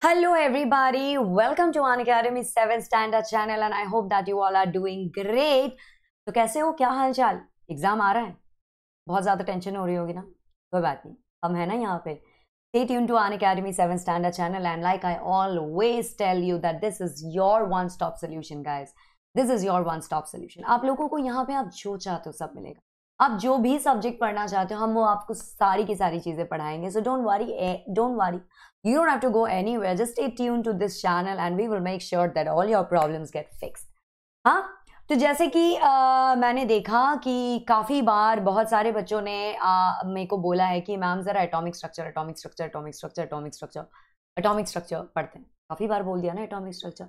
Hello everybody, welcome to An Academy 7th Standard channel and I hope that you all are doing great. तो कैसे हो क्या हाल चाल exam आ रहा है बहुत ज़्यादा टेंशन हो रही होगी ना कोई बात नहीं हम है ना यहाँ पे Stay tuned to An Academy 7th Standard channel and like I always tell you that this is your one-stop solution guys. This is your one-stop solution. आप लोगों को यहाँ पे आप जो चाहते हो सब मिलेगा आप जो भी सब्जेक्ट पढ़ना चाहते हो हम वो आपको सारी की सारी चीज़ें पढ़ाएंगे so don't worry don't worry you don't have to go anywhere just stay tune to this channel and we will make sure that all your problems get fix हाँ तो जैसे कि आ, मैंने देखा कि काफ़ी बार बहुत सारे बच्चों ने मेरे को बोला है कि मैम ज़रा atomic structure atomic structure atomic structure atomic structure atomic structure पढ़ते हैं काफ़ी बार बोल दिया ना एटॉमिक स्ट्रक्चर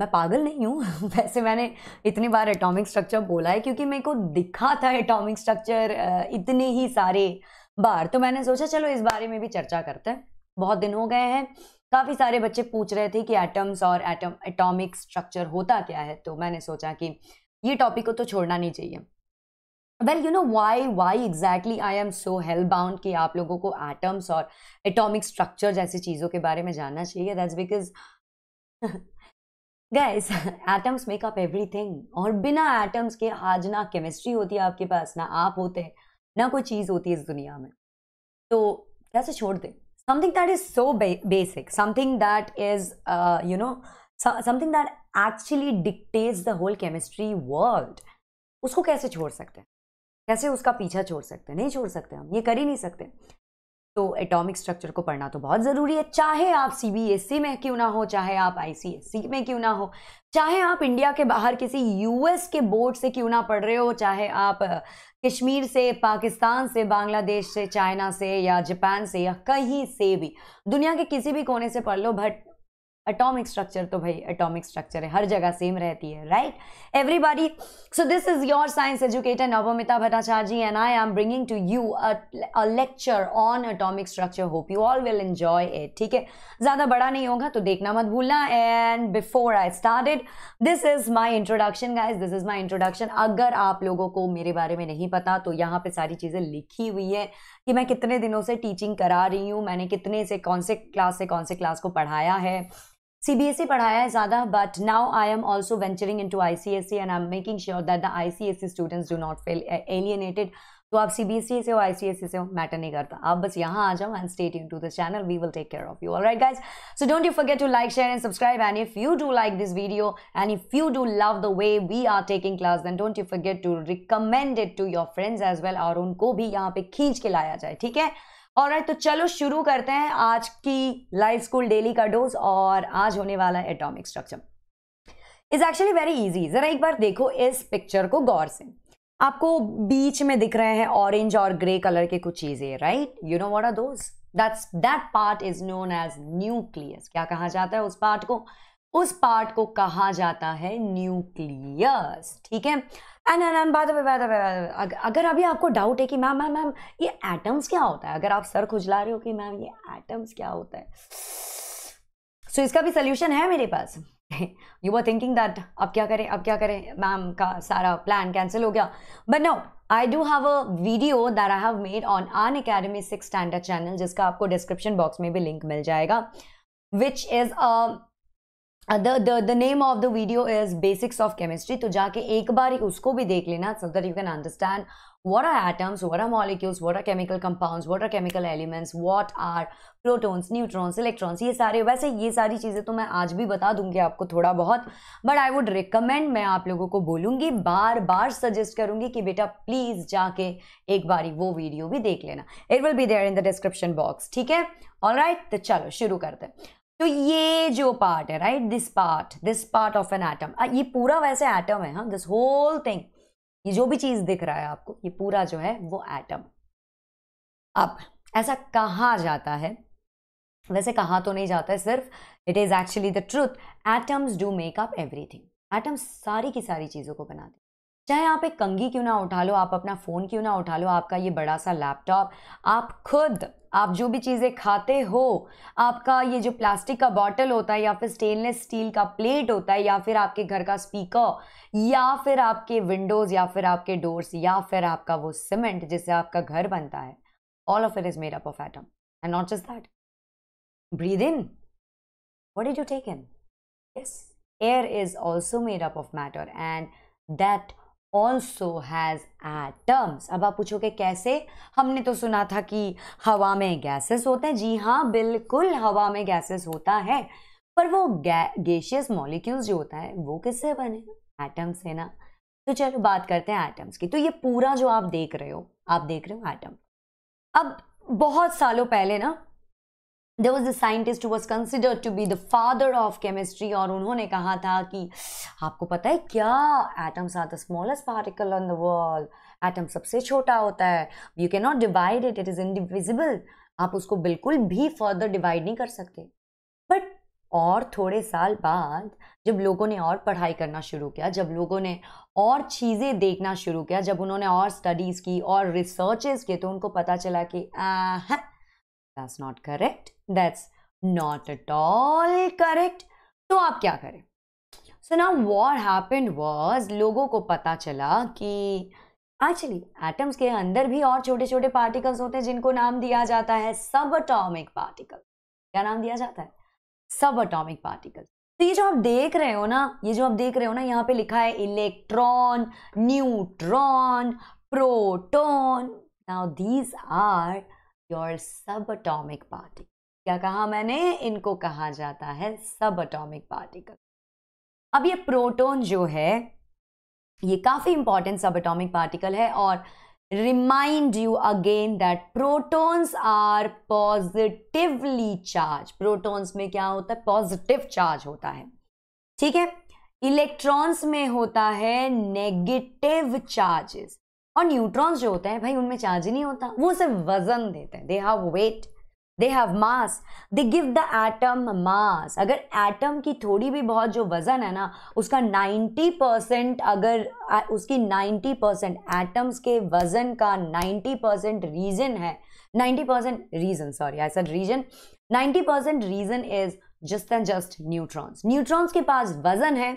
मैं पागल नहीं हूँ वैसे मैंने इतनी बार एटॉमिक स्ट्रक्चर बोला है क्योंकि मेरे को दिखा था एटॉमिक स्ट्रक्चर इतने ही सारे बार तो मैंने सोचा चलो इस बारे में भी चर्चा करते हैं बहुत दिन हो गए हैं काफ़ी सारे बच्चे पूछ रहे थे कि एटम्स और एटम एटॉमिक स्ट्रक्चर होता क्या है तो मैंने सोचा कि ये टॉपिक को तो छोड़ना नहीं चाहिए well you know why why exactly I am so help bound कि आप लोगों को एटम्स और एटॉमिक स्ट्रक्चर जैसी चीज़ों के बारे में जानना चाहिए that's because gas atoms make up everything और बिना एटम्स के आज ना केमिस्ट्री होती है आपके पास ना आप होते हैं ना कोई चीज़ होती है इस दुनिया में तो कैसे छोड़ दे something that is so basic something that is you know something that actually dictates the whole chemistry world उसको कैसे छोड़ सकते हैं कैसे उसका पीछा छोड़ सकते हैं नहीं छोड़ सकते हम ये कर ही नहीं सकते तो एटॉमिक स्ट्रक्चर को पढ़ना तो बहुत ज़रूरी है चाहे आप सी e में क्यों ना हो चाहे आप आई e में क्यों ना हो चाहे आप इंडिया के बाहर किसी यूएस के बोर्ड से क्यों ना पढ़ रहे हो चाहे आप कश्मीर से पाकिस्तान से बांग्लादेश से चाइना से या जापान से या कहीं से भी दुनिया के किसी भी कोने से पढ़ लो बट एटॉमिक स्ट्रक्चर तो भाई एटॉमिक स्ट्रक्चर है हर जगह सेम रहती है right everybody so this is your science educator Navamita Bhattacharya ji and I am bringing to you a lecture on atomic structure hope you all will enjoy it ठीक है ज़्यादा बड़ा नहीं होगा तो देखना मत भूलना and before I started this is my introduction guys this is my introduction अगर आप लोगों को मेरे बारे में नहीं पता तो यहाँ पर सारी चीज़ें लिखी हुई है कि मैं कितने दिनों से टीचिंग करा रही हूँ मैंने कितने से कौन से क्लास से कौन से क्लास को पढ़ाया है CBSE पढ़ाया है ज़्यादा but now I C S C and I am making sure I'm the I C S C students do not fail alienated तो आप सी बी एस ई से हो आई सी एस सी से हो मैटर नहीं करता आप बस यहाँ आ जाओ and state in to the channel we will take care of you all right guys so don't you forget to like share and subscribe and if you do like this video and if you do love the way we are taking class then don't you forget to recommend it to your friends as well और उनको भी यहाँ पे खींच के लाया जाए ठीक है और right, तो चलो शुरू करते हैं आज की लाइफ स्कूल डेली का डोज और आज होने वाला atomic structure is actually very easy जरा एक बार देखो इस पिक्चर को गौर से आपको बीच में दिख रहे हैं ऑरेंज और ग्रे कलर के कुछ चीजें right you know what are those that's that part is known as nucleus क्या कहा जाता है उस पार्ट को उस पार्ट को कहा जाता है न्यूक्लियस ठीक है एंड एंड अगर अभी आपको डाउट है कि मैम मैम मैम ये एटम्स क्या होता है अगर आप सर खुजला रहे हो कि मैम ये एटम्स क्या होता है सो so, इसका भी सोल्यूशन है मेरे पास यू आर थिंकिंग दैट अब क्या करें अब क्या करें मैम का सारा प्लान कैंसिल हो गया but no I do have a video that I have made on Unacademy six standard channel जिसका आपको डिस्क्रिप्शन बॉक्स में भी लिंक मिल जाएगा which is a the the the name of the video is basics of chemistry तो जाके एक बार उसको भी देख लेना so that you can understand what are atoms what are molecules what are chemical compounds what are chemical elements what are protons neutrons electrons ये सारे वैसे ये सारी चीज़ें तो मैं आज भी बता दूंगी आपको थोड़ा बहुत बट आई वुड रिकमेंड मैं आप लोगों को बोलूँगी बार बार सजेस्ट करूँगी कि बेटा प्लीज़ जाके एक बारी वो वीडियो भी देख लेना it will be there in the description box ठीक है ऑल राइट तो चलो शुरू करते हैं तो ये जो पार्ट है right this part this part of an atom ये पूरा वैसे एटम है हाँ दिस होल थिंग ये जो भी चीज दिख रहा है आपको ये पूरा जो है वो एटम अब ऐसा कहा जाता है वैसे कहा तो नहीं जाता है सिर्फ it is actually the truth atoms do make up everything atoms सारी की सारी चीज़ों को बनाते चाहे आप एक कंगी क्यों ना उठा लो आप अपना फ़ोन क्यों ना उठा लो आपका ये बड़ा सा लैपटॉप आप खुद आप जो भी चीज़ें खाते हो आपका ये जो प्लास्टिक का बॉटल होता है या फिर स्टेनलेस स्टील का प्लेट होता है या फिर आपके घर का स्पीकर या फिर आपके विंडोज़ या फिर आपके डोर्स या फिर आपका वो सीमेंट जिससे आपका घर बनता है all of it is made up of atom and not just that breathe in what is you take in yes air is also made up of matter and that also has atoms अब आप पूछोगे कैसे हमने तो सुना था कि हवा में गैसेस होते हैं जी हाँ बिल्कुल हवा में गैसेस होता है पर वो गैशियस मॉलिक्यूल्स जो होता है वो किससे बने एटम्स है ना तो चलो बात करते हैं एटम्स की तो ये पूरा जो आप देख रहे हो आप देख रहे हो एटम अब बहुत सालों पहले ना there was the scientist was consider to be the father of chemistry और उन्होंने कहा था कि आपको पता है क्या atoms are the smallest particle on the world atom सबसे छोटा होता है you can not divide it it is indivisible आप उसको बिल्कुल भी फर्दर डिवाइड नहीं कर सकते बट और थोड़े साल बाद जब लोगों ने और पढ़ाई करना शुरू किया जब लोगों ने और चीज़ें देखना शुरू किया जब उन्होंने और स्टडीज़ की और रिसर्चेस किए तो उनको पता चला कि that's not correct that's not at all correct तो आप क्या करें so now what happen was लोगों को पता चला कि एक्चुअली एटम्स के अंदर भी और छोटे छोटे पार्टिकल्स होते हैं जिनको नाम दिया जाता है सब अटोमिक पार्टिकल क्या नाम दिया जाता है सब अटोमिक पार्टिकल तो ये जो आप देख रहे हो ना ये जो आप देख रहे हो ना यहाँ पे लिखा है electron neutron proton now these are your subatomic particle क्या कहा मैंने इनको कहा जाता है सब अटोमिक पार्टिकल अब ये प्रोटोन जो है ये काफ़ी इंपॉर्टेंट सब अटोमिक पार्टिकल है और remind you again that protons are positively charge protons में क्या होता है पॉजिटिव चार्ज होता है ठीक है इलेक्ट्रॉन्स में होता है नेगेटिव चार्जेस और न्यूट्रॉन्स जो होते हैं भाई उनमें चार्ज ही नहीं होता वो सिर्फ वजन देते हैं they have weight they have mass they give the atom mass अगर एटम की थोड़ी भी बहुत जो वज़न है ना उसका 90 परसेंट अगर उसकी 90 परसेंट एटम्स के वज़न का 90 परसेंट रीज़न है 90 percent reason sorry I said reason 90 percent reason is just and just neutrons neutrons के पास वज़न है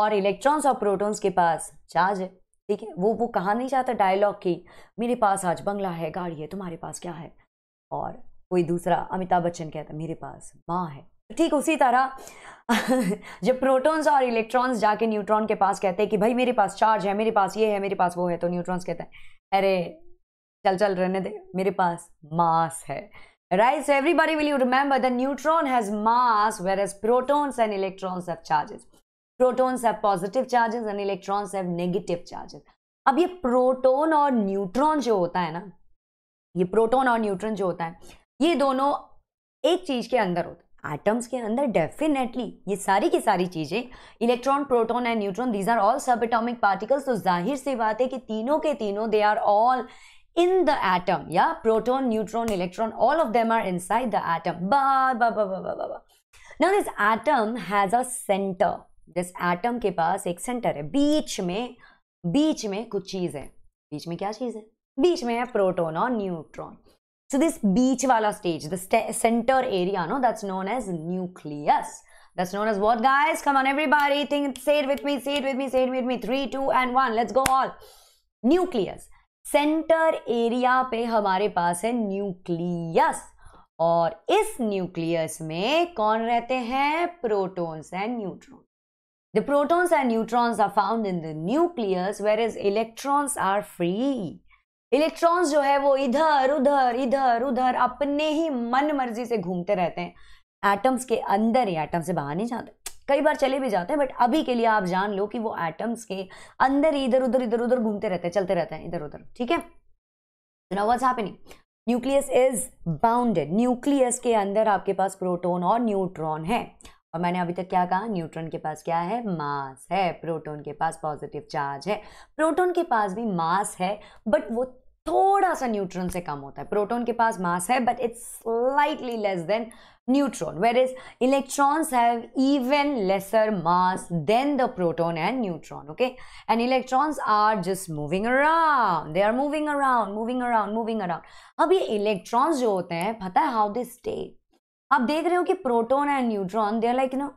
और इलेक्ट्रॉन्स और प्रोटॉन्स के पास चार्ज है ठीक है वो वो कहा नहीं चाहता डायलॉग की मेरे पास आज बंगला है गाड़ी है तुम्हारे पास क्या है और कोई दूसरा अमिताभ बच्चन कहता मेरे पास माँ है तो ठीक उसी तरह जब प्रोटॉन्स और इलेक्ट्रॉन्स जाके न्यूट्रॉन के पास कहते हैं कि भाई मेरे पास चार्ज है मेरे पास ये है मेरे पास वो है तो न्यूट्रॉन्स कहते हैं अरे चल चल रहने दे मेरे पास मास है right everybody will you remember the neutron has mass mass as protons and electrons have charges protons have positive charges and electrons have negative charges अब ये प्रोटोन और न्यूट्रॉन जो होता है ना ये प्रोटोन और न्यूट्रॉन जो होता है ये दोनों एक चीज़ के अंदर होते एटम्स के अंदर डेफिनेटली ये सारी की सारी चीज़ें electron proton and neutron these are all subatomic particles तो जाहिर सी बात है कि तीनों के तीनों they are all in the atom या proton neutron electron all of them are inside the atom ba ba ba ba ba ba now this के पास एक सेंटर है बीच में बीच में कुछ चीज है बीच में क्या चीज है बीच में है प्रोटोन और न्यूट्रॉन सो दिस बीच वाला stage the centre area no that's known as nucleus that's known as what guys come on everybody thing said with me said with me said with me three two and one let's go all nucleus centre area पे हमारे पास है nucleus और इस nucleus में कौन रहते हैं protons and neutron the protons and neutrons are found in the nucleus where is electrons are free electrons जो है वो इधर उधर इधर उधर अपने ही मन मर्जी से घूमते रहते हैं एटम्स के अंदर ही एटम से बाहर नहीं जाते कई बार चले भी जाते हैं बट अभी के लिए आप जान लो कि वो एटम्स के अंदर ही इधर उधर इधर उधर घूमते रहते हैं चलते रहते हैं इधर उधर ठीक है now what's happening nucleus is bounded nucleus के अंदर आपके पास प्रोटोन और न्यूट्रॉन है और मैंने अभी तक क्या कहा न्यूट्रॉन के पास क्या है मास है प्रोटोन के पास पॉजिटिव चार्ज है प्रोटोन के पास भी मास है बट वो थोड़ा सा न्यूट्रॉन से कम होता है प्रोटॉन के पास मास है but it's slightly less than neutron where is electrons have even lesser mass than the proton and neutron okay and electrons are just moving around they are moving around moving around moving around अब ये electrons जो होते हैं पता है how they stay आप देख रहे हो कि proton and neutron they are like you know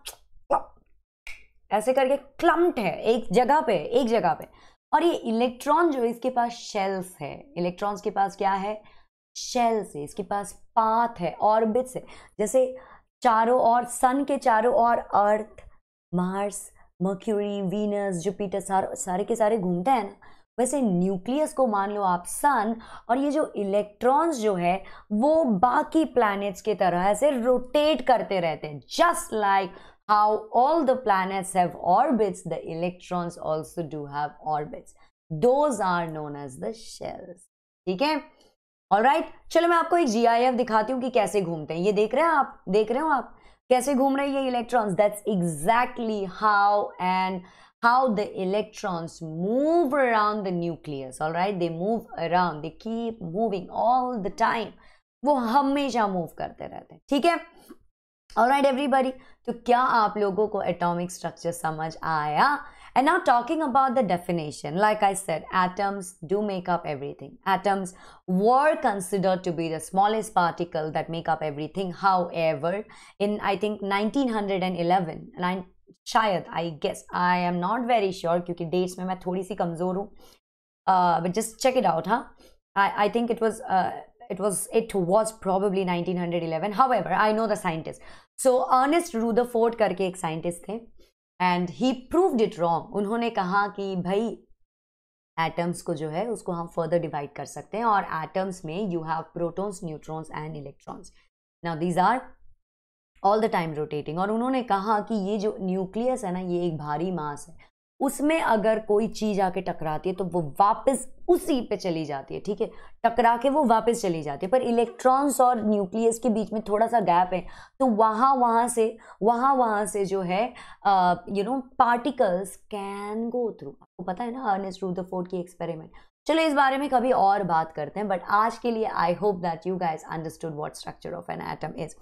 ऐसे करके क्लम्प्ट है एक जगह पे एक जगह पे और ये इलेक्ट्रॉन जो इसके पास शेल्स है इलेक्ट्रॉन्स के पास क्या है शेल्स है इसके पास पाथ है ऑर्बिट्स है जैसे चारों और सन के चारों और Earth Mars Mercury Venus Jupiter सारे सारे के सारे घूमते हैं ना वैसे न्यूक्लियस को मान लो आप सन और ये जो इलेक्ट्रॉन्स जो है वो बाकी प्लैनेट्स के तरह ऐसे रोटेट करते रहते हैं just like like how all the planets have orbits, the electrons also do have orbits. Those are known as the shells. Okay? All right. चलो मैं आपको एक GIF दिखाती हूँ कि कैसे घूमते हैं ये देख रहे हैं आप देख रहे हो आप कैसे घूम रहे हैं electrons? That's exactly how and how the electrons move around the nucleus all right they move around they keep moving all the time वो हमेशा move करते रहते हैं ठीक है और राइट एवरीबडी तो क्या आप लोगों को एटॉमिक स्ट्रक्चर समझ आया and now talking about the definition like I said atoms do make up everything atoms were consider to be the smallest particle that make up everything however in I think nineteen hundred and eleven nine शायद I guess I am not very sure क्योंकि dates में मैं थोड़ी सी कमजोर हूँ but just check it out हाँ I I think it was it was it was probably 1911 however i know the scientist so ernest rutherford करके एक scientist थे and he proved it wrong उन्होंने कहा कि भाई एटम्स को जो है उसको हम फर्दर डिवाइड कर सकते हैं और एटम्स में you have protons neutrons and electrons now these are all the time rotating और उन्होंने कहा कि ये जो न्यूक्लियस है ना ये एक भारी मास है उसमें अगर कोई चीज़ आके टकराती है तो वो वापस उसी पे चली जाती है ठीक है टकरा के वो वापस चली जाती है पर इलेक्ट्रॉन्स और न्यूक्लियस के बीच में थोड़ा सा गैप है तो वहाँ वहाँ से वहाँ वहाँ से जो है you know particles can go through आपको पता है ना अर्नेस्ट फोर्ड की एक्सपेरिमेंट चलो इस बारे में कभी और बात करते हैं बट आज के लिए I hope that you guys understood what structure of an atom is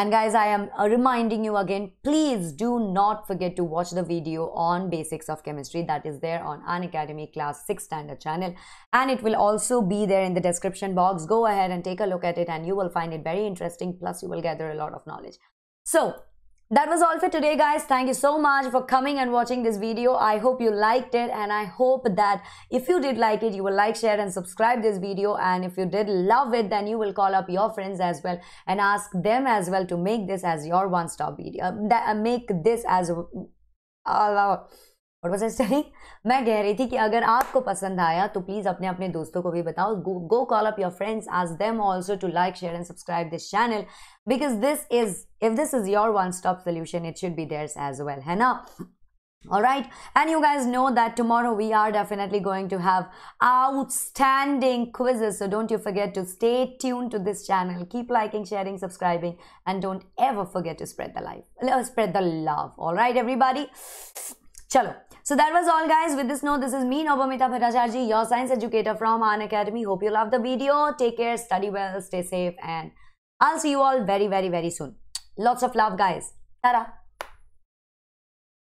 And guys, I am reminding you again, please do not forget to watch the video on Basics of Chemistry that is there on An Academy Class 6 Standard channel. And it will also be there in the description box. Go ahead and take a look at it and you will find it very interesting. Plus, you will gather a lot of knowledge. So that was all for today guys. Thank you so much for coming and watching this video. I hope you liked it and I hope that if you did like it, you will like, share and subscribe this video and if you did love it, then you will call up your friends as well and ask them as well to make this as your one-stop video. Uh, uh, make this as... Uh, और बस study मैं कह रही थी कि अगर आपको पसंद आया तो प्लीज़ अपने अपने दोस्तों को भी बताओ go call up your friends ask them also to like share and subscribe this channel because this is if this is your one stop solution it should be theirs as well है ना all right and you guys know that tomorrow we are definitely going to have outstanding quizzes so don't you forget to stay tuned to this channel keep liking sharing subscribing and don't ever forget to spread the life spread the love all right everybody chalo So that was all guys. With this note, this is me, Nobamita Bhattacharji, your science educator from An Academy. Hope you love the video. Take care, study well, stay safe and I'll see you all very, very, very soon. Lots of love guys. ta